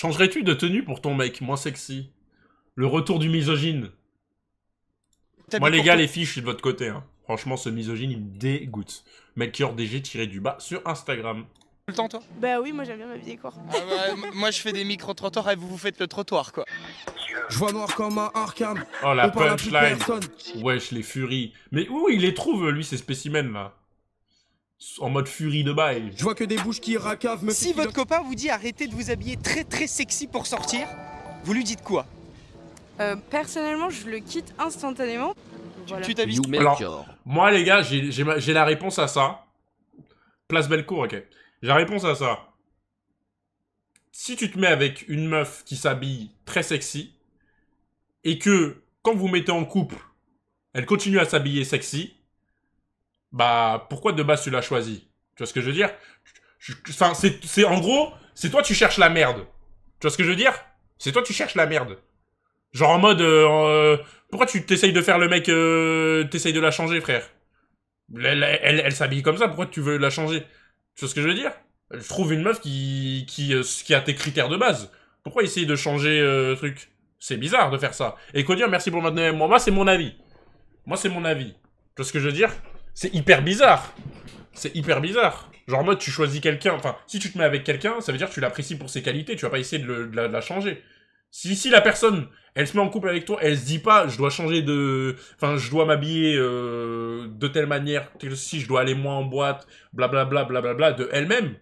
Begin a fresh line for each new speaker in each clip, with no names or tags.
Changerais-tu de tenue pour ton mec, moins sexy Le retour du misogyne. Moi, les gars, les filles, je suis de votre côté. Hein. Franchement, ce misogyne, il me dégoûte. a DG tiré du bas sur Instagram.
Le temps, toi Bah oui, moi j'aime bien m'habiller quoi. Ah bah, moi je fais des micro-trottoirs et vous vous faites le trottoir quoi. Je vois noir comme un arcane. Oh la punchline.
Wesh, les furies. Mais où il les trouve, lui, ces spécimens là en mode furie de bail. Je vois que des bouches qui racavent me Si votre copain vous dit arrêtez de vous habiller très
très sexy pour sortir, vous lui dites quoi euh, Personnellement, je le quitte instantanément. Tu t'habilles
Alors, moi les gars, j'ai la réponse à ça. Place Bellecour, ok. J'ai la réponse à ça. Si tu te mets avec une meuf qui s'habille très sexy et que quand vous mettez en couple, elle continue à s'habiller sexy, bah pourquoi de base tu l'as choisi Tu vois ce que je veux dire c'est en gros, c'est toi tu cherches la merde. Tu vois ce que je veux dire C'est toi tu cherches la merde. Genre en mode, euh, euh, pourquoi tu t'essayes de faire le mec, euh, t'essayes de la changer, frère Elle, s'habille comme ça, pourquoi tu veux la changer Tu vois ce que je veux dire Je trouve une meuf qui, qui, qui a tes critères de base. Pourquoi essayer de changer truc C'est bizarre de faire ça. Et dire hein, merci pour maintenant. Moi, c'est mon avis. Moi, c'est mon avis. Tu vois ce que je veux dire c'est hyper bizarre. C'est hyper bizarre. Genre, moi tu choisis quelqu'un. Enfin, si tu te mets avec quelqu'un, ça veut dire que tu l'apprécies pour ses qualités. Tu vas pas essayer de, la, changer. Si, si la personne, elle se met en couple avec toi, elle se dit pas, je dois changer de. Enfin, je dois m'habiller euh, de telle manière, que si je dois aller moins en boîte, blablabla, blablabla, bla, bla, de elle-même.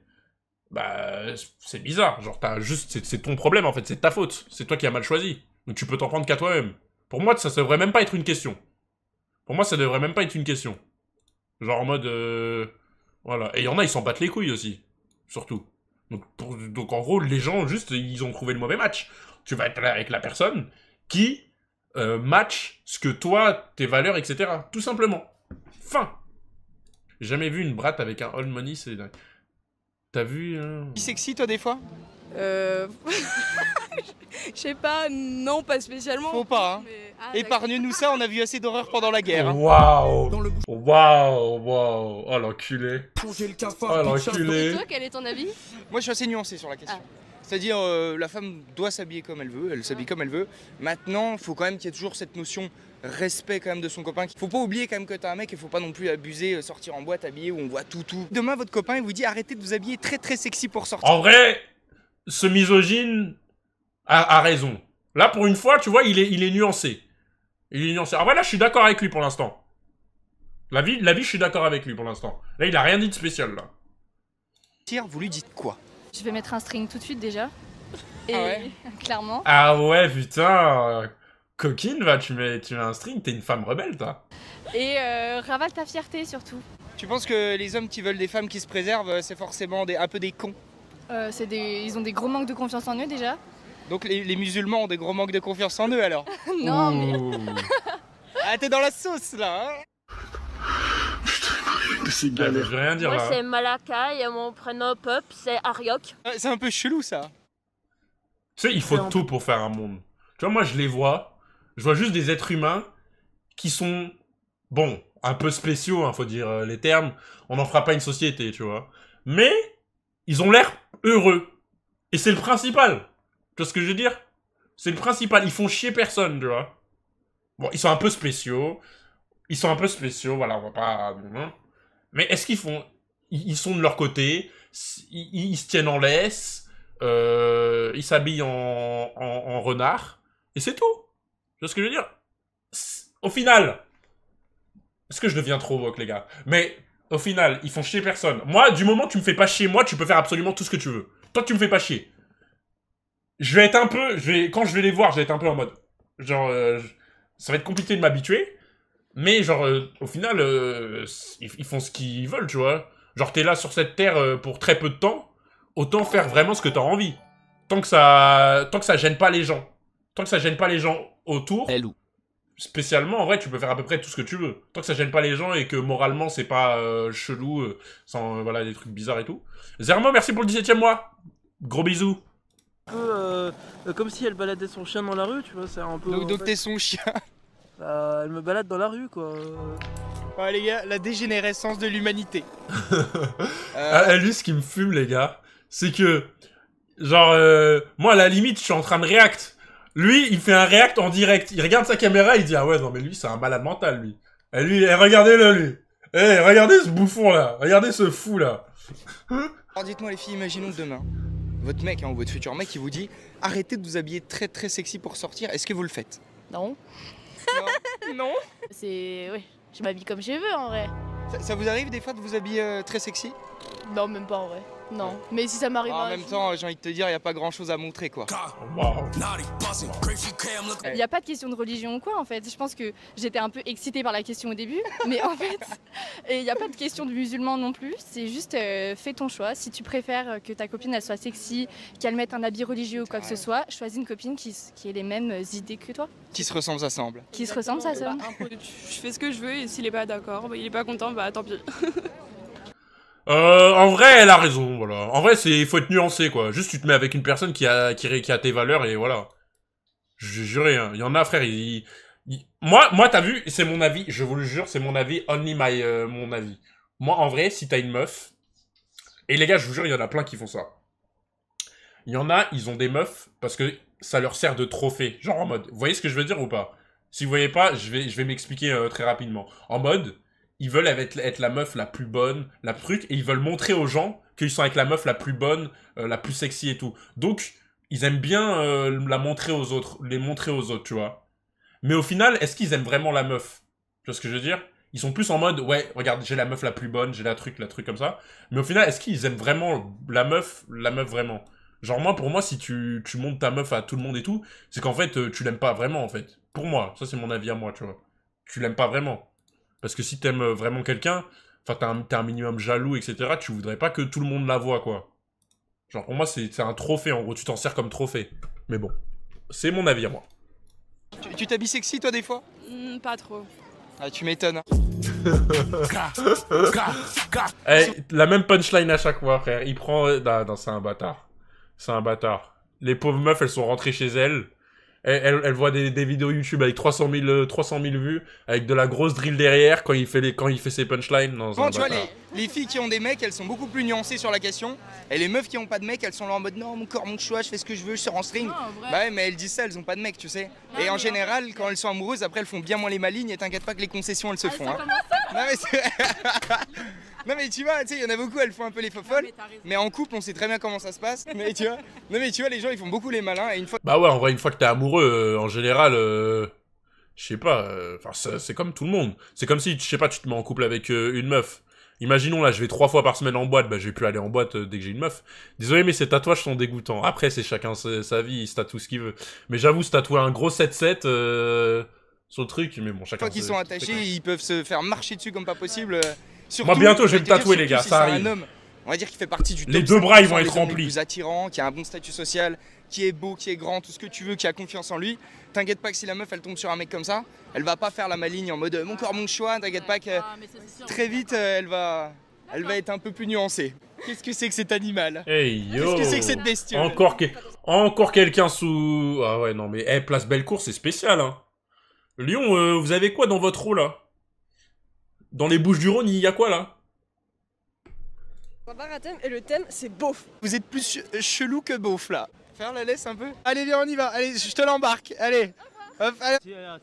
Bah, c'est bizarre. Genre, t'as juste. C'est ton problème en fait, c'est ta faute. C'est toi qui as mal choisi. Donc tu peux t'en prendre qu'à toi-même. Pour moi, ça devrait même pas être une question. Pour moi, ça devrait même pas être une question. Genre en mode. Euh, voilà. Et il y en a, ils s'en battent les couilles aussi. Surtout. Donc, donc en gros, les gens, juste, ils ont trouvé le mauvais match. Tu vas être là avec la personne qui euh, match ce que toi, tes valeurs, etc. Tout simplement. Fin. Jamais vu une brate avec un all money, c'est T'as vu. Euh, il Sexy, toi, des fois
euh... Je sais pas, non, pas spécialement. Faut pas. Hein. Ah, Épargne-nous ça, on a vu assez d'horreur pendant la
guerre. Hein. Waouh Waouh Waouh Oh l'enculé Oh l'enculé
quel est ton avis Moi, je suis assez nuancé sur la question. Ah.
C'est-à-dire, euh,
la femme doit s'habiller comme elle veut, elle s'habille ah. comme elle veut. Maintenant, faut quand même qu'il y ait toujours cette notion respect quand même de son copain. Faut pas oublier quand même que t'as un mec et faut pas non plus abuser, euh, sortir en boîte habillé où on voit tout tout. Demain, votre copain, il vous dit arrêtez de vous habiller très très sexy pour sortir.
En vrai, ce misogyne a, raison. Là, pour une fois, tu vois, il est, il est nuancé. Il est nuancé. Ah ouais, là, je suis d'accord avec lui pour l'instant. La vie, la je suis d'accord avec lui pour l'instant. Là, il a rien dit de spécial, là. Vous lui dites quoi
Je vais mettre un string tout de suite, déjà.
Ah Et clairement.
Ah ouais, putain Coquine, va, tu mets, tu un string, t'es une femme rebelle, toi.
Et euh, ravale ta fierté, surtout. Tu penses que les hommes qui veulent des femmes qui se préservent, euh, c'est forcément des, un peu des cons euh, des, Ils ont des gros manques de confiance en eux déjà. Donc les, musulmans ont des gros manques de confiance en eux alors Non, mais. ah, t'es dans la sauce là hein
c'est galère. je rien dire Moi, c'est
Malakai, mon prénom pop, c'est Ariok. Ah, c'est un peu chelou ça.
Tu sais, il faut tout pour faire un monde. Tu vois, moi je les vois, je vois juste des êtres humains qui sont, bon, un peu spéciaux, il hein, faut dire euh, les termes. On n'en fera pas une société, tu vois. Mais ils ont l'air heureux. Et c'est le principal. Tu vois ce que je veux dire C'est le principal. Ils font chier personne, tu vois. Bon, ils sont un peu spéciaux. Ils sont un peu spéciaux, voilà, on va pas... Mais est-ce qu'ils font... Ils sont de leur côté, ils, se tiennent en laisse, euh, ils s'habillent en, en, renard, et c'est tout. Tu vois ce que je veux dire Au final, est-ce que je deviens trop woke, les gars Mais au final, ils font chier personne. Moi, du moment que tu me fais pas chier, moi, tu peux faire absolument tout ce que tu veux. Toi, tu me fais pas chier. Je vais être un peu... Je vais, quand je vais les voir, je vais être un peu en mode... Genre, euh, ça va être compliqué de m'habituer. Mais genre, euh, au final, euh, ils, font ce qu'ils veulent, tu vois. Genre, t'es là sur cette terre pour très peu de temps. Autant faire vraiment ce que t'as envie. Tant que ça... Tant que ça gêne pas les gens. Tant que ça gêne pas les gens autour... Elle spécialement, en vrai, tu peux faire à peu près tout ce que tu veux. Tant que ça gêne pas les gens et que moralement, c'est pas euh, chelou, euh, sans euh, voilà, des trucs bizarres et tout. Zermo, merci pour le 17 e mois. Gros bisous. Un peu comme si elle baladait son chien dans la rue, tu vois, c'est un peu. Donc, t'es son chien bah,
Elle me balade dans la rue, quoi. Ouais, les gars, la dégénérescence de l'humanité.
ah, lui, ce qui me fume, les gars, c'est que. Genre, moi, à la limite, je suis en train de react. Lui, il fait un react en direct. Il regarde sa caméra, il dit ah ouais non mais lui c'est un malade mental lui. Et lui, eh, regardez-le lui. Eh regardez ce bouffon là, regardez ce fou là.
Alors oh, dites-moi les filles, imaginons demain, votre mec hein, ou votre futur mec, il vous dit arrêtez de vous habiller très très sexy pour sortir. Est-ce que vous le faites Non. Non. non. C'est oui, je m'habille comme je veux en vrai. Ça, vous arrive des fois de vous habiller euh, très sexy Non, même pas en vrai. Non, mais si ça m'arrive. en même temps, j'ai envie de te dire, il n'y a pas grand chose à montrer
quoi. Il n'y a pas
de question de religion ou quoi en fait. Je pense que j'étais un peu excitée par la question au début, mais en fait, il n'y a pas de question de musulman non plus. C'est juste euh, fais ton choix. Si tu préfères euh, que ta copine elle soit sexy, qu'elle mette un habit religieux ou quoi que ce soit, choisis une copine qui, qui ait les mêmes euh, idées que toi. Qui se ressemble, ça semble. Qui se ressemble, ça semble.
Bah, je fais ce que je veux et s'il n'est pas d'accord, bah, il n'est pas content, bah tant pis.
Euh, en vrai, elle a raison, voilà. En vrai, c'est, il faut être nuancé, quoi. Juste, tu te mets avec une personne qui a, qui, qui a tes valeurs et voilà. J'ai juré, hein. Il y en a, frère, Moi, moi, t'as vu, c'est mon avis, je vous le jure, c'est mon avis, only my, euh, mon avis. Moi, en vrai, si t'as une meuf, et les gars, je vous jure, il y en a plein qui font ça. Il y en a, ils ont des meufs parce que ça leur sert de trophée. Genre en mode, vous voyez ce que je veux dire ou pas Si vous voyez pas, je vais, je vais m'expliquer euh, très rapidement. En mode, ils veulent être, la meuf la plus bonne, la truc, et ils veulent montrer aux gens qu'ils sont avec la meuf la plus bonne, euh, la plus sexy et tout. Donc, ils aiment bien euh, la montrer aux autres, les montrer aux autres, tu vois. Mais au final, est-ce qu'ils aiment vraiment la meuf Tu vois ce que je veux dire Ils sont plus en mode, ouais, regarde, j'ai la meuf la plus bonne, j'ai la truc, la truc comme ça. Mais au final, est-ce qu'ils aiment vraiment la meuf, la meuf vraiment Genre moi, pour moi, si tu, montes ta meuf à tout le monde et tout, c'est qu'en fait, euh, tu l'aimes pas vraiment, en fait. Pour moi, ça c'est mon avis à moi, tu vois. Tu l'aimes pas vraiment. Parce que si t'aimes euh, vraiment quelqu'un, enfin, t'es un, minimum jaloux, etc., tu voudrais pas que tout le monde la voit, quoi. Genre, pour moi, c'est un trophée, en gros, tu t'en sers comme trophée. Mais bon, c'est mon avis moi.
Tu t'habilles sexy, toi, des fois hmm, Pas
trop.
Ah, tu m'étonnes. Eh, la même punchline à chaque fois, frère. Il prend. Non, euh, bah, non c'est un bâtard. C'est un bâtard. Les pauvres meufs, elles sont rentrées chez elles elle, voit des, vidéos YouTube avec 300 000, euh, vues, avec de la grosse drill derrière quand il fait, les, quand il fait ses punchlines. bon, tu vois,
les, filles qui ont des mecs, elles sont beaucoup plus nuancées sur la question. Et les meufs qui ont pas de mecs, elles sont là en mode non, mon corps, mon choix, je fais ce que je veux, je sors en string. bah ouais, mais elles disent ça, elles ont pas de mecs, tu sais. et en général, quand elles sont amoureuses, après, elles font bien moins les malignes et t'inquiète pas que les concessions, elles se ah, font. Hein. Non, Non mais tu vois, tu sais, il y en a beaucoup, elles font un peu les fofolles. Mais, en couple, on sait très bien comment ça se passe. Mais tu vois, non mais tu vois, les gens ils font beaucoup les malins et une fois. Bah
ouais, en vrai, une fois que t'es amoureux, euh, en général, euh, je sais pas. Euh, enfin, c'est comme tout le monde. C'est comme si, je sais pas, tu te mets en couple avec une meuf. Imaginons là, je vais trois fois par semaine en boîte, bah j'ai plus aller en boîte dès que j'ai une meuf. Désolé, mais ces tatouages sont dégoûtants. Après, c'est chacun sa, vie, il se tatoue ce qu'il veut. Mais j'avoue, se tatouer un gros 7-7 son truc, mais bon, chacun. Une fois qu'ils sont attachés,
ils peuvent se faire marcher dessus comme pas possible bientôt, je vais me tatouer, les gars, ça arrive. on va dire qu'il fait partie du Les deux bras, ils vont être remplis. Plus attirant, qui a un bon statut social, qui est beau, qui est grand, tout ce que tu veux, qui a confiance en lui. T'inquiète pas que si la meuf elle tombe sur un mec comme ça, elle va pas faire la maligne en mode euh, mon corps, mon choix. T'inquiète pas que ah, très vite euh, elle va, elle va être un peu
plus nuancée. Qu'est-ce que c'est que cet animal Qu'est-ce que c'est que cette bestiole Encore, quelqu'un sous. Ah ouais, non mais, hey, eh, place belle c'est spécial. Hein. Lyon, euh, vous avez quoi dans votre rôle là dans les Bouches du Rhône, il y a quoi là
et le thème c'est beauf. Vous êtes plus chelou que beauf là. Faire la laisse un peu Allez viens on y va, allez je te l'embarque, allez. Euh,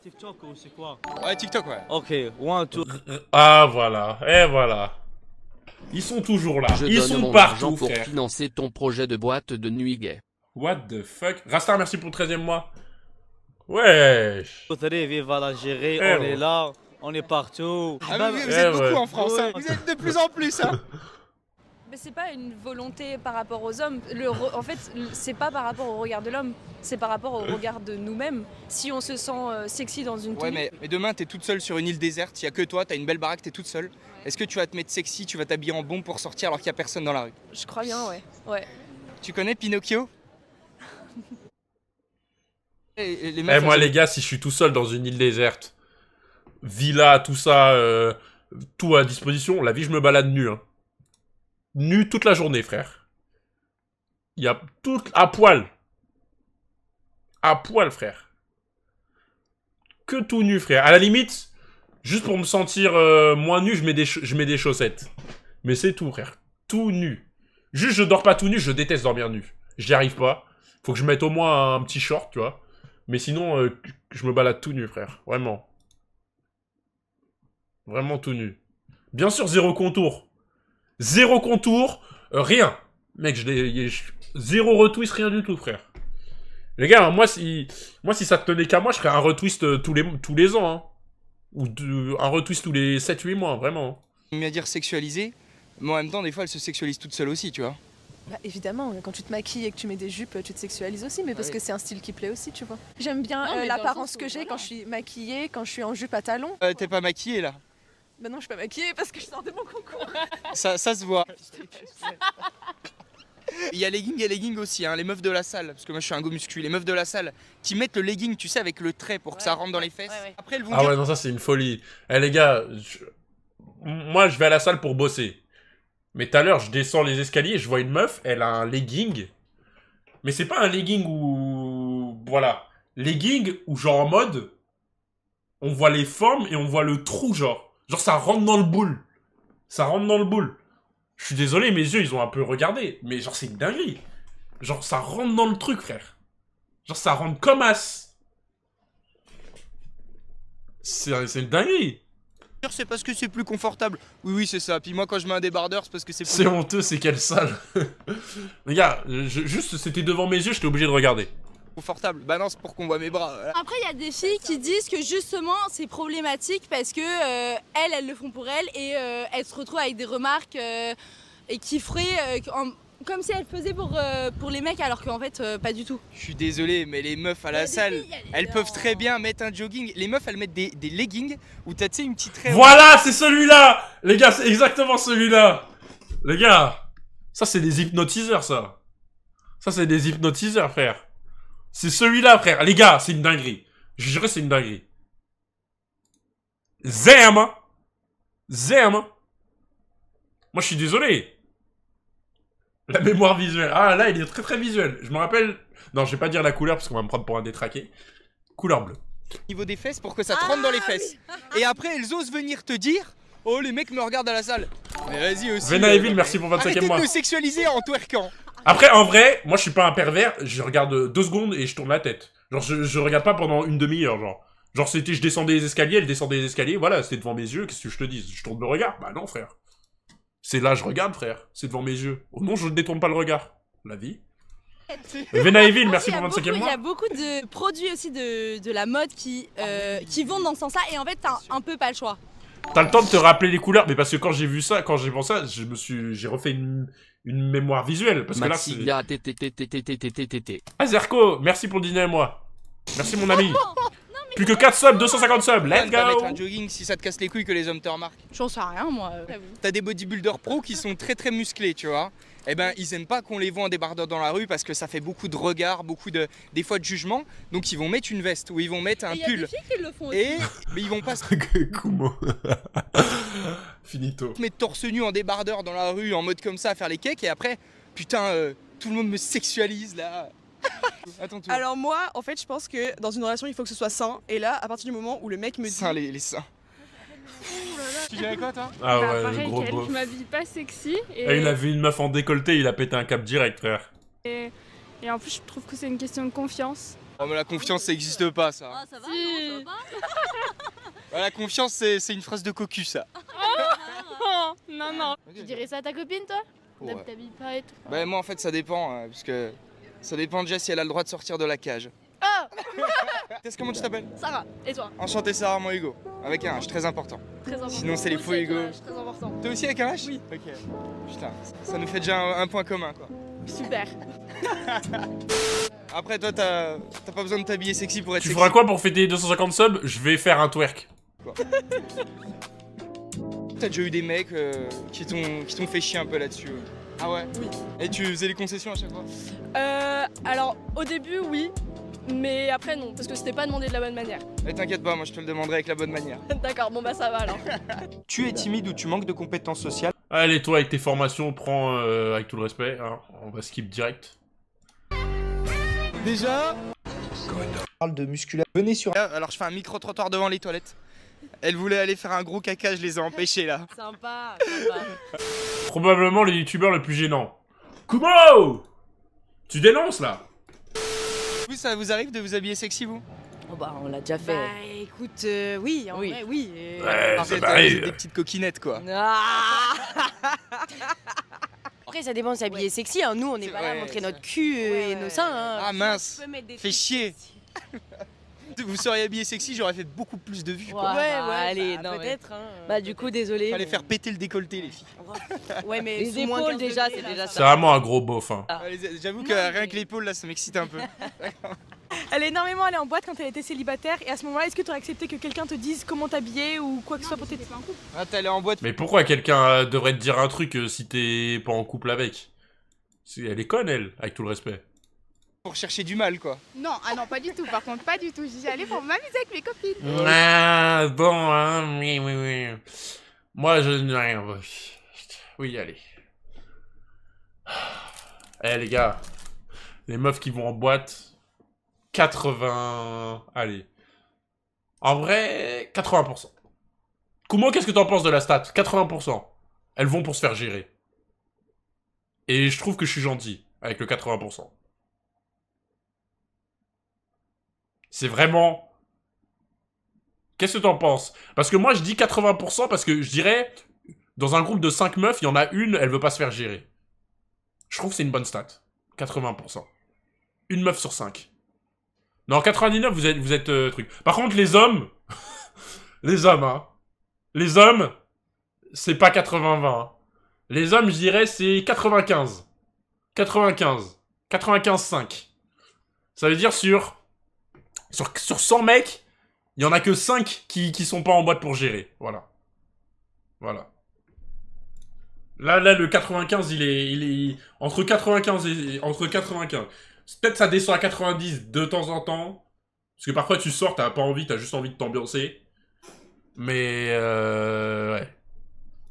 TikTok ou c'est quoi
Ouais TikTok ouais. Ok, one, two. Ah voilà, et eh, voilà. Ils sont toujours là, je ils sont partout pour financer ton projet de boîte de nuit gay. What the fuck Rastar merci pour le 13 e mois. Wesh. Eh, on est oh. là. On est partout. Ah, bah, vous, êtes beaucoup en France. Hein. Vous êtes de plus en plus. Hein.
Mais c'est pas une volonté par rapport aux hommes. Le en fait, c'est pas par rapport au regard de l'homme, c'est par rapport au regard de nous-mêmes. Si on se sent euh, sexy dans une tenue. Ouais,
mais, demain, t'es toute seule sur une île déserte, il y a que toi, t'as une belle baraque, t'es toute seule. Est-ce que tu vas te mettre sexy, tu vas t'habiller en bombe pour sortir alors qu'il y a personne dans la rue
Je crois bien, ouais. ouais.
Tu connais Pinocchio Eh, moi, les gars,
si je suis tout seul dans une île déserte, villa, tout ça, euh, tout à disposition. La vie, je me balade nu. Hein. Nu toute la journée, frère. Il y a tout à poil. À poil, frère. Que tout nu, frère. À la limite, juste pour me sentir euh, moins nu, je mets, des je mets des chaussettes. Mais c'est tout, frère. Tout nu. Juste, je dors pas tout nu, je déteste dormir nu. J'y arrive pas. Faut que je mette au moins un petit short, tu vois. Mais sinon, euh, je me balade tout nu, frère. Vraiment. Vraiment tout nu. Bien sûr, zéro contour. Zéro contour, euh, rien. Mec, je l'ai... Zéro retwist, rien du tout, frère. Les gars, moi, si, moi, si ça tenait qu'à moi, je ferais un retwist euh, tous les, tous les ans. Hein. Ou un retwist tous les 7-8 mois, vraiment. Mais hein. à dire sexualiser, mais en même temps,
des fois, elle se sexualise toute seule aussi, tu vois.
Bah, évidemment, quand tu te maquilles et que tu mets des jupes, tu te sexualises aussi, mais parce ah que c'est un style qui plaît aussi, tu vois. J'aime bien euh, l'apparence que j'ai quand je suis maquillée, quand je suis en jupe à talons.
Euh, T'es pas maquillée là
bah non, je suis pas maquillée parce que je sors mon concours.
ça, se voit. Il y a legging et legging aussi, hein, les meufs de la salle, parce que moi je suis un go muscu, les meufs de la salle qui mettent le legging, tu sais, avec le trait pour que ça rentre dans les fesses. Après, elles ah ouais, non,
ça c'est une folie. Eh les gars, moi je vais à la salle pour bosser. Mais tout à l'heure, je descends les escaliers, je vois une meuf, elle a un legging. Mais c'est pas un legging où. Voilà. Legging où genre en mode. On voit les formes et on voit le trou, genre. Genre, ça rentre dans le boule. Ça rentre dans le boule. Je suis désolé, mes yeux, ils ont un peu regardé. Mais genre, c'est une dinguerie. Genre, ça rentre dans le truc, frère. Genre, ça rentre comme as. C'est une dinguerie.
C'est parce que c'est plus confortable. Oui, oui, c'est ça. Puis moi, quand je mets un débardeur, c'est parce que c'est. C'est honteux, c'est quelle sale.
Regarde, juste, c'était devant mes yeux, j'étais obligé de regarder confortable. Balance pour qu'on voit mes bras.
Après, il y a des filles qui disent que justement, c'est problématique parce que euh, elles, le font pour elles et euh, elles se retrouvent avec des remarques euh, et qui ferait comme si elles faisaient pour, pour les mecs alors qu'en fait, pas du tout. Je suis désolé, mais les meufs à la salle, elles peuvent très bien mettre un jogging. Les meufs, elles mettent des, leggings où t'as, tu une petite
Voilà, c'est celui-là Les gars, c'est exactement celui-là Les gars, ça, c'est des hypnotiseurs, ça. Ça, c'est des hypnotiseurs, frère. C'est celui-là, frère. Les gars, c'est une dinguerie. Je dirais c'est une dinguerie. Zem Zem Moi, je suis désolé. La mémoire visuelle. Ah, là, il est très très visuel. Je me rappelle... Non, je vais pas dire la couleur, parce qu'on va me prendre pour un détraqué. Couleur bleue.
Niveau des fesses, pour que ça te ah rentre dans les fesses. Et après, elles osent venir te dire... Oh, les mecs me regardent à la salle. Mais vas-y aussi. merci pour 25 e mois. Arrêtez sexualiser en twerkant.
Après, en vrai, moi, je suis pas un pervers. Je regarde deux secondes et je tourne la tête. Genre, je, regarde pas pendant une demi-heure, genre. Genre, c'était, je descendais les escaliers, elle descendait les escaliers, voilà, c'était devant mes yeux, qu'est-ce que je te dis Je tourne le regard Bah non, frère. C'est là, je regarde, frère. C'est devant mes yeux. Oh non, je ne détourne pas le regard. La vie.
Vena merci pour
25 mois. Il y a
beaucoup de produits aussi de, la mode qui, euh, qui vont dans ce sens-là et en fait, t'as un peu pas le choix. T'as le temps de te
rappeler les couleurs, mais parce que quand j'ai vu ça, quand j'ai pensé ça, je me suis, j'ai refait une, une mémoire visuelle, parce que là, c'est... Ah, Zerko, merci pour le dîner à moi. Merci, mon ami. Plus que 4 subs, 250 subs, let's bah, go bah, mettre un
jogging si ça te casse les couilles que les hommes te remarquent. J'en sais rien moi. T'as des bodybuilders pro qui sont très très musclés, tu vois. Eh ben, ils aiment pas qu'on les voit en débardeur dans la rue parce que ça fait beaucoup de regards, beaucoup de, des fois de jugement. Donc ils vont mettre une veste ou ils vont mettre un pull. Et mais ils vont pas se
Finito.
mettre torse nu en débardeur dans la rue en mode comme ça à faire les cakes et après putain euh, tout le monde me sexualise là. Alors moi, en fait, je pense que dans une relation, il faut que ce soit sain. Et là, à partir du moment où le mec me dit... Sain, les, sains.
Tu dirais quoi toi Ah bah, ouais, pareil, le gros m'habille pas sexy. Et... Eh, il a vu
une meuf en décolleté, il a pété un cap direct, frère.
Et, en plus, je trouve que c'est une question de confiance.
Oh, mais la confiance, ça n'existe pas, ça.
Ah, ça va,
La confiance, c'est une phrase de cocu, ça. Oh non, non. Tu dirais ça à ta copine, toi T'habilles pas et tout. Bah, moi, en fait, ça dépend, puisque. Hein, parce que ça dépend déjà si elle a le droit de sortir de la cage. Ah Qu'est-ce que tu t'appelles Sarah, et toi Enchanté Sarah, mon Hugo. Avec un H, très important. Très important. Sinon c'est les faux Hugo. très important. Toi aussi avec un H Oui. Ok. Putain, ça nous fait déjà un, point commun quoi. Super. Après toi
t'as pas besoin de t'habiller sexy pour être Tu feras quoi pour fêter 250 subs Je vais faire un twerk. Quoi
T'as déjà eu des mecs euh, qui t'ont fait chier un peu là-dessus. Ah ouais Oui. Et tu faisais les concessions à chaque fois Euh. Alors, au début, oui. Mais après, non, parce que c'était pas demandé de la bonne manière. Eh, t'inquiète pas, moi je te le demanderai avec la bonne manière. D'accord, bon bah ça va alors. tu es timide
ou tu manques de compétences sociales Allez, toi, avec tes formations, prends euh, avec tout le respect. Hein. on va skip direct.
Déjà. parle de musculaire. Venez sur. Euh, alors, je fais un micro-trottoir devant les toilettes. Elle voulait aller faire un gros caca, je les ai empêchés là.
Sympa,
sympa.
Probablement le youtubeur le plus gênant. Kumo Tu dénonces là
Vous, ça vous arrive de vous habiller sexy vous Oh bah on l'a déjà fait. Bah écoute, euh, oui, en vrai, oui. en euh, fait, des petites coquinettes quoi. Ah. Après ça dépend de s'habiller sexy, hein. nous on est, pas là à montrer notre cul et nos seins. Hein. Ah mince, fais chier vous seriez habillé sexy, j'aurais fait beaucoup plus de vues. Ouais, ouais, bah, allez, bah, peut-être. Hein. bah, du coup, désolé. Fallait faire péter le décolleté, les filles. ouais, mais les épaules, déjà, c'est déjà ça. C'est vraiment un gros bof. Hein. Ah, j'avoue que rien que l'épaule, là, ça m'excite un peu. elle est énormément allée en boîte quand elle était célibataire. Et à ce moment-là, est-ce que tu aurais accepté que quelqu'un te dise comment t'habiller ou quoi que ce soit pour t'aider Ah, t'es allée en
boîte. Mais pourquoi quelqu'un euh, devrait te dire un truc euh, si t'es pas en couple avec Elle est conne, elle, avec tout le respect.
Pour chercher du mal, quoi. Non, ah non, pas du tout. Par contre, pas du tout. J'y allais pour m'amuser avec mes copines.
Ah, bon, hein, oui, oui, oui. Moi, je rien. Oui, allez. Eh, les gars. Les meufs qui vont en boîte. 80... Allez. En vrai, 80%. Comment qu'est-ce que t'en penses de la stat 80%. Elles vont pour se faire gérer. Et je trouve que je suis gentil avec le 80%. C'est vraiment... Qu'est-ce que t'en penses Parce que moi, je dis 80% parce que je dirais, dans un groupe de 5 meufs, il y en a une, elle veut pas se faire gérer. Je trouve que c'est une bonne stat. 80%. Une meuf sur 5. Non, 99, vous êtes, vous êtes euh, truc. Par contre, les hommes... les hommes, hein. Les hommes, c'est pas 80-20. Hein. Les hommes, je dirais, c'est 95. 95. 95-5. Ça veut dire sur sur, 100 mecs, il y en a que 5 qui, qui sont pas en boîte pour gérer. Voilà. Voilà. Là, là, le 95, il est, il est entre 95 et entre 95. Peut-être ça descend à 90 de temps en temps, parce que parfois tu sors, t'as pas envie, t'as juste envie de t'ambiancer. Mais euh, ouais.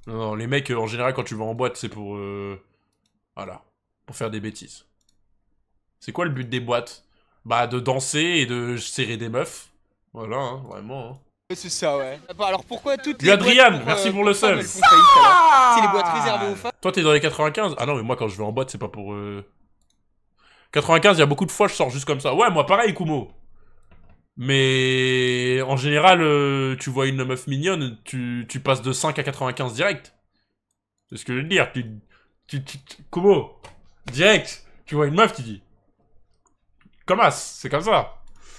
Non, les mecs, en général, quand tu vas en boîte, c'est pour euh, voilà, pour faire des bêtises. C'est quoi le but des boîtes bah, de danser et de serrer des meufs. Voilà, hein, vraiment. Hein. C'est ça, ouais.
Bah, alors pourquoi toutes les. Adrian, euh, merci pour le seul. C'est les boîtes réservées aux femmes.
Toi, t'es dans les 95 Ah non, mais moi, quand je vais en boîte, c'est pas pour. 95, euh, il y a beaucoup de fois, je sors juste comme ça. Ouais, moi, pareil, Kumo. Mais en général, euh, tu vois une meuf mignonne, tu, passes de 5 à 95 direct. C'est ce que je veux dire. Tu, tu, tu Kumo, direct, tu vois une meuf, tu dis comme c'est comme ça.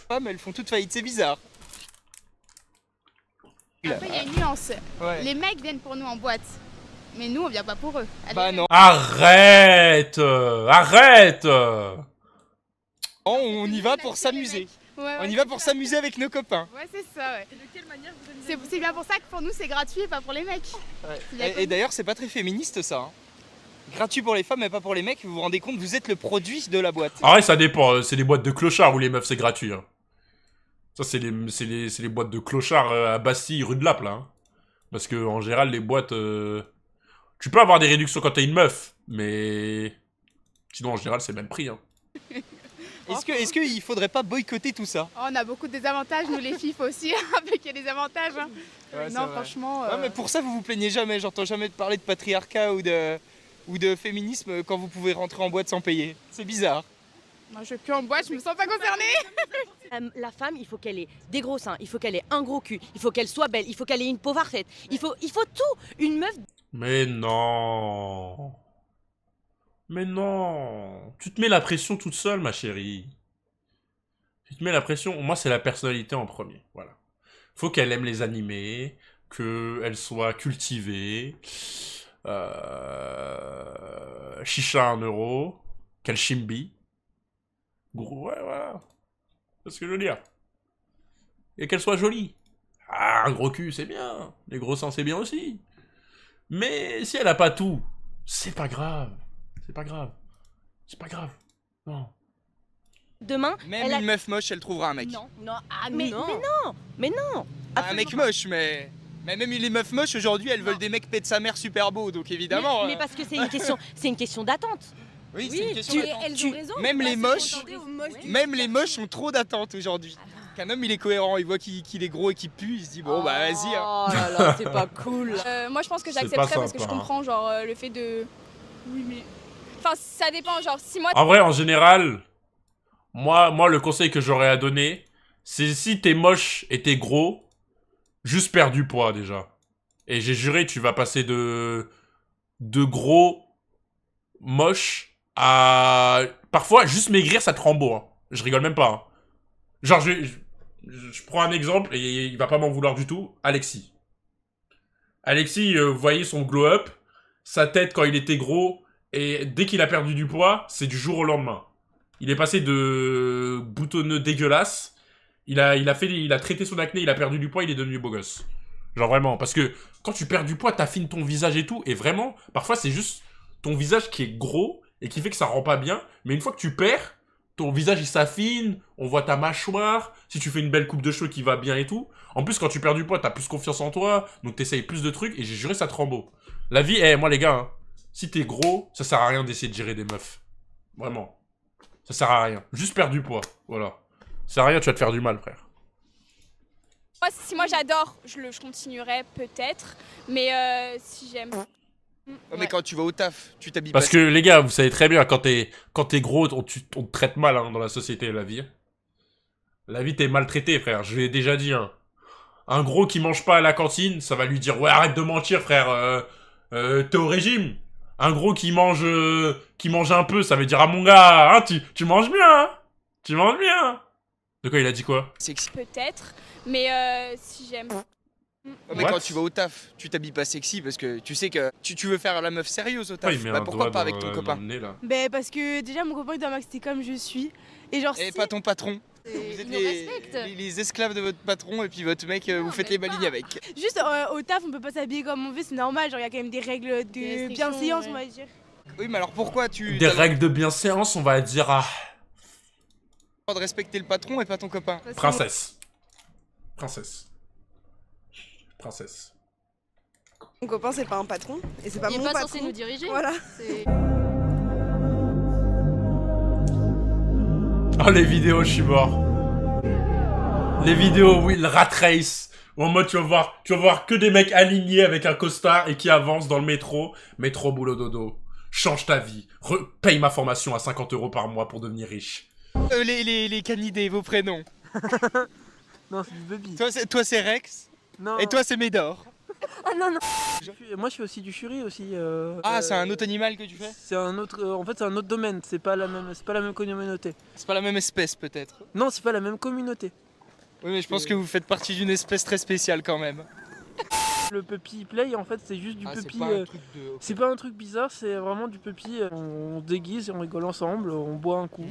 Ah, mais elles font toute faillite, c'est bizarre.
Après, il y a une nuance. Les mecs viennent pour nous en boîte. Mais nous, on vient pas pour eux. bah non.
Arrête Arrête On
y va pour s'amuser. on y va pour s'amuser avec nos copains. Ouais, c'est ça, ouais. De quelle manière C'est bien pour ça que pour nous, c'est gratuit et pas pour les mecs. Et, d'ailleurs, c'est pas très féministe, ça. Hein gratuit pour les femmes mais pas pour les mecs, vous vous rendez compte, vous êtes le produit de la boîte. Ah ouais, ça
dépend, euh, c'est les boîtes de clochards où les meufs c'est gratuit. Hein. Ça, c'est les, boîtes de clochards euh, à Bastille, rue de Laple. Hein. Parce que, en général, les boîtes. Euh, tu peux avoir des réductions quand t'as une meuf, mais. Sinon, en général, c'est le même prix. Hein. Est-ce qu'il est faudrait pas boycotter tout ça
oh, On a beaucoup de désavantages, nous les filles, aussi, avec hein, les avantages. non, franchement. mais pour ça, vous vous plaignez jamais, j'entends jamais parler de patriarcat ou de ou de féminisme quand vous pouvez rentrer en boîte sans payer. C'est bizarre. Moi, je suis plus en boîte, je me sens pas concernée. Euh, la femme, il faut qu'elle ait des gros seins, il faut qu'elle ait un gros cul, il faut qu'elle soit belle, il faut qu'elle ait une peau parfaite, il faut, il faut tout. Une meuf.
Mais non. Mais non. Tu te mets la pression toute seule, ma chérie. Tu te mets la pression. Moi, c'est la personnalité en premier. Voilà. Faut qu'elle aime les animés, qu'elle soit cultivée. Chicha euh, en euro. Kalchimbi Gros, ouais, voilà. C'est ce que je veux dire. Et qu'elle soit jolie. Ah, un gros cul, c'est bien. Les gros seins, c'est bien aussi. Mais si elle a pas tout, c'est pas grave. C'est pas grave. C'est pas grave. Non.
Demain, même une meuf moche, elle trouvera un mec. Non, ah, mais, non. mais non, un mec moche, mais. Mais même les meufs moches aujourd'hui, elles veulent des mecs de sa mère super beaux, donc évidemment. Mais, euh. parce que c'est une question, c'est une question d'attente.
Oui, oui c'est une question d'attente. Même les moches,
même les moches ont trop d'attente aujourd'hui. quand ah bah. Qu'un homme il est cohérent, il voit qu'il est gros et qu'il pue, il se dit bon bah oh vas-y. Oh là là, c'est pas cool. Euh, moi je pense que j'accepterais parce que je hein. comprends genre euh, le fait de.
Oui mais. Enfin ça dépend genre si moi. En vrai en
général, moi moi le conseil que j'aurais à donner, c'est si t'es moche et t'es gros, Juste perdu du poids déjà. Et j'ai juré, tu vas passer de, de gros, moche, à... Parfois, juste maigrir, ça te rend beau. Hein. Je rigole même pas. Hein. Genre, je, je, prends un exemple et il va pas m'en vouloir du tout. Alexis. Alexis, euh, vous voyez son glow-up, sa tête quand il était gros, et dès qu'il a perdu du poids, c'est du jour au lendemain. Il est passé de boutonneux dégueulasse il a, fait, il a traité son acné, il a perdu du poids, il est devenu beau gosse. Genre vraiment, parce que quand tu perds du poids, t'affines ton visage et tout, et vraiment, parfois c'est juste ton visage qui est gros et qui fait que ça rend pas bien, mais une fois que tu perds, ton visage il s'affine, on voit ta mâchoire, si tu fais une belle coupe de cheveux qui va bien et tout. En plus, quand tu perds du poids, t'as plus confiance en toi, donc t'essayes plus de trucs, et j'ai juré ça te rend beau. La vie, eh, moi les gars, hein, si t'es gros, ça sert à rien d'essayer de gérer des meufs. Vraiment. Ça sert à rien. Juste perdre du poids. Voilà. C'est rien, tu vas te faire du mal, frère.
Moi, si moi j'adore, je, le- je continuerai peut-être. Mais euh, si j'aime.
Oh, mais quand tu vas au taf, tu t'habilles Parce que les gars, vous savez très bien, quand t'es quand gros, on, te traite mal hein, dans la société, la vie. La vie, t'es maltraité, frère. Je l'ai déjà dit. Hein. Un gros qui mange pas à la cantine, ça va lui dire ouais, arrête de mentir, frère. Euh, euh, t'es au régime. Un gros qui mange qui mange un peu, ça veut dire ah mon gars, hein, tu tu manges bien, tu manges bien. De quoi il a dit quoi Sexy.
Peut-être, mais euh, si j'aime. Ah, mais quand tu vas au taf, tu t'habilles pas sexy parce que tu sais que tu, veux faire la meuf sérieuse au taf. bah pourquoi pas avec ton copain Bah parce que déjà mon copain il doit m'accepter comme je suis. Et genre Et pas ton patron. Vous êtes les, esclaves de votre patron et puis votre mec, euh, vous faites les malignes avec. Juste euh, au taf, on peut pas s'habiller comme on veut, c'est normal, genre il y a quand même des règles de bienséance, séance on va dire. Oui, mais alors pourquoi tu. Des règles
de bienséance, on va dire. Ah
de respecter le patron et pas ton copain. Princesse.
Princesse. Princesse.
Mon copain, c'est pas un patron. Et c'est pas Il est pas censé nous diriger. Voilà.
Oh, les vidéos, je suis mort. Les vidéos où il rat race. En mode, tu vas voir, tu voir que des mecs alignés avec un costard et qui avancent dans le métro. Métro, boulot, dodo. Change ta vie. paye ma formation à 50 euros par mois pour devenir riche.
Euh, les, canidés, vos prénoms. non, c'est du Toi, c'est Rex.
Et toi, c'est Médor. Ah non, non Moi je suis aussi du fury aussi. Euh, ah, c'est un euh, autre animal que tu fais C'est un autre. en fait, c'est un autre domaine. C'est pas la même. C'est pas la même communauté. C'est pas la même espèce peut-être. Non, c'est pas la même communauté. Oui, mais je pense que vous faites partie d'une espèce très spéciale quand même. le puppy play, en fait, c'est juste du ah, puppy. Euh, c'est pas, un truc bizarre, c'est vraiment du puppy. Euh, on déguise et on rigole ensemble, on boit un coup.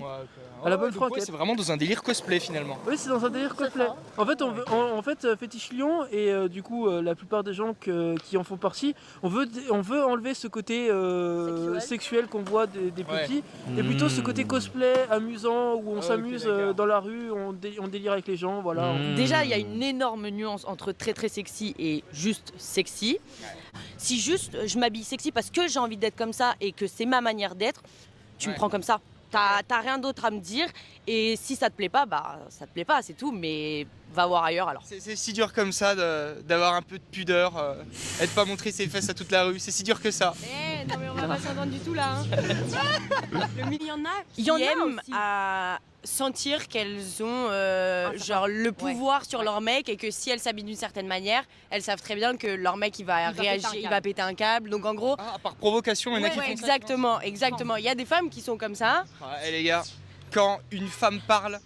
À la bonne franquette. c'est vraiment dans un
délire cosplay finalement.
Oui, c'est dans un délire cosplay. En fait, on ah, en, fait, euh, Fétiche Lion et du coup, la plupart des gens qui en font partie, on veut, on veut enlever ce côté sexuel, qu'on voit des, petits et plutôt ce côté mmh. cosplay amusant où on ah s'amuse dans la rue, on, délire avec les gens. voilà. Mmh. Déjà, il y
a une énorme nuance entre très très sexy et juste sexy. Si juste euh, je m'habille sexy parce que j'ai envie d'être comme ça et que c'est ma manière d'être, tu me prends comme ça. T'as rien d'autre à me dire et si ça te plaît pas, bah ça te plaît pas, c'est tout. Mais va voir ailleurs alors. C'est si dur comme ça d'avoir un peu de pudeur, être euh, et pas montrer ses fesses à toute la rue, c'est si dur que ça.
Eh, non mais on va pas s'entendre du
tout là. Hein. il y en a aiment à sentir qu'elles ont euh, ah, genre le pouvoir sur leur mec et que si elles s'habillent d'une certaine manière, elles savent très bien que leur mec il va réagir, il va péter un câble. Donc en gros, ah, par provocation, il y en a qui exactement, exactement. Il y a des femmes qui sont comme ça. Eh les gars, quand une femme parle,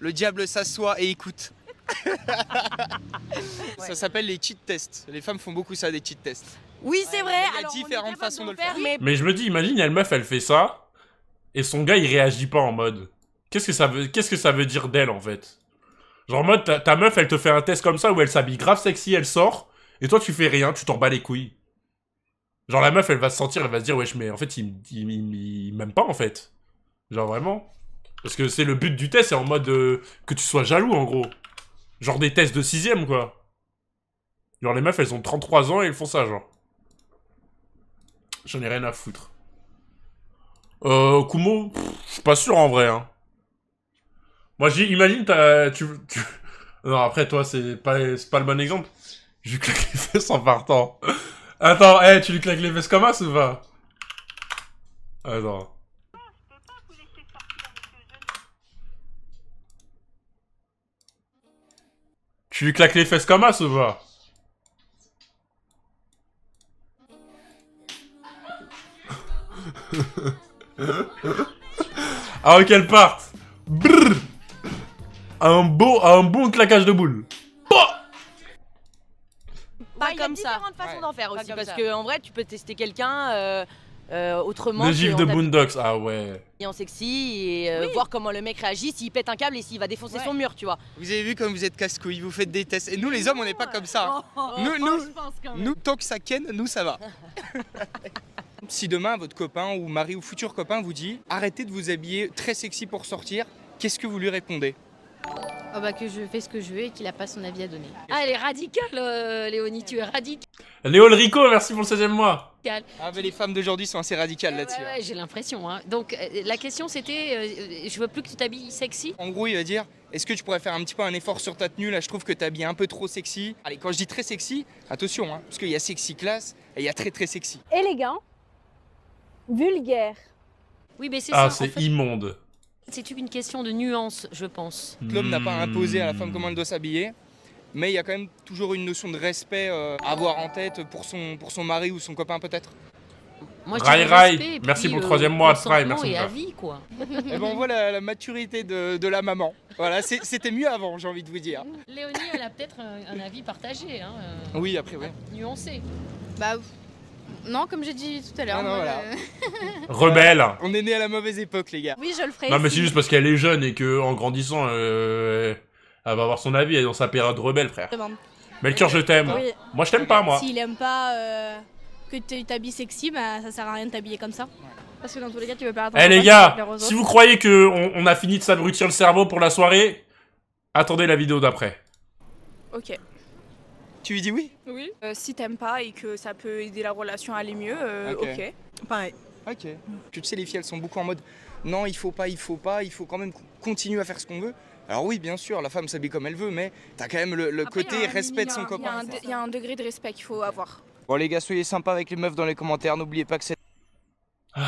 le diable s'assoit et écoute. ça s'appelle les cheat tests. Les femmes font beaucoup ça, des cheat tests. Oui, c'est vrai. Il différentes façons de le faire. Mais... je me dis, imagine,
il y meuf, elle fait ça, et son gars, il réagit pas en mode. Qu'est-ce que ça veut, qu'est-ce que ça veut dire d'elle en fait Genre en mode, ta, meuf, elle te fait un test comme ça où elle s'habille grave sexy, elle sort, et toi, tu fais rien, tu t'en bats les couilles. Genre la meuf, elle va se sentir, elle va se dire, wesh, mais en fait, il, il, m'aime pas en fait. Genre vraiment. Parce que c'est le but du test, c'est en mode euh, que tu sois jaloux en gros. Genre des tests de 6 quoi. Genre les meufs, elles ont 33 ans et elles font ça, genre. J'en ai rien à foutre. Euh, Kumo, je suis pas sûr en vrai. Hein. Moi, j'imagine, tu, tu... Non, après, toi, c'est pas, pas le bon exemple. Je lui claque les fesses en partant. Attends, hé, eh, hey, tu lui claques les fesses comme ça ou pas Attends. Tu lui claques les fesses comme ça, ce va. ah qu'elle parte Brrr. Un beau, un bon claquage de boule. Bah,
pas comme ça. d'en faire aussi parce qu'en vrai, tu peux tester quelqu'un. Euh, euh, autrement, le gif de Boondocks,
ah ouais.
Et en sexy et euh, voir comment le mec réagit, s'il pète un câble et s'il va défoncer son mur, tu vois. Vous avez vu comme vous êtes casse couilles vous faites des tests. Et nous, les hommes, on n'est pas comme ça. Oh, oh, oh, nous, nous, nous, tant que ça ken, nous, ça va. si demain, votre copain ou mari ou futur copain vous dit arrêtez de vous habiller très sexy pour sortir, qu'est-ce que vous lui répondez Oh bah que je fais ce que je veux et qu'il a pas son avis à donner. Ah elle est radicale euh, Léonie, tu es radicale. Léo Rico, merci pour le 16 e mois. Ah mais les femmes d'aujourd'hui sont assez radicales là-dessus. Ouais, hein. j'ai l'impression. Hein. Donc euh, la question c'était, euh, je veux plus que tu t'habilles sexy. En gros il va dire, est-ce que tu pourrais faire un petit peu un effort sur ta tenue là Je trouve que tu t'habilles un peu trop sexy. Allez quand je dis très sexy, attention hein, parce qu'il y a sexy classe et il y a très très sexy. Élégant, vulgaire. Oui mais c'est ah, Ah c'est immonde. C'est une question de nuance, je pense. L'homme n'a pas imposé à la femme hmm. comment elle doit s'habiller, mais il y a quand même toujours une notion de respect euh, à avoir en tête pour son, pour son mari ou son copain peut-être. Moi, je Rai merci pour le troisième mois, Rai, merci. Et à quoi. Eh ben, on voit la, maturité de, la maman. Voilà, c'était mieux avant, j'ai envie de vous dire. Léonie, elle a peut-être un, avis partagé. Hein, euh. oui, après, oui. Nuancé. Bah, non, comme j'ai dit tout à l'heure. Ah
rebelle
On est né à la mauvaise époque, les gars. Oui, je le ferai. Non, mais c'est juste parce qu'elle
est jeune et que en grandissant, euh, elle va avoir son avis. Elle est dans sa période rebelle, frère. Melchior, je t'aime. Moi, je t'aime pas, moi. il
aime pas euh, que tu t'habilles sexy, bah, ça sert à rien de t'habiller comme ça.
Parce que dans tous les cas, tu veux pas Eh les gars, si vous croyez
que on, a fini de s'abrutir le cerveau pour la soirée, attendez la vidéo d'après. Ok. Tu lui dis oui
Oui. Euh, si t'aimes pas et que ça peut aider la relation à aller mieux, euh, ok. Pareil. Ok.
Tu sais, les filles, elles sont beaucoup en mode non, il faut pas, il faut pas, il faut quand même continuer à faire ce qu'on veut. Alors oui, bien sûr, la femme s'habille comme elle veut, mais t'as quand même le, côté respect de son copain. Il y a un degré de respect qu'il faut avoir. Bon les gars, soyez sympas avec les meufs dans les commentaires, n'oubliez pas que c'est... Ah.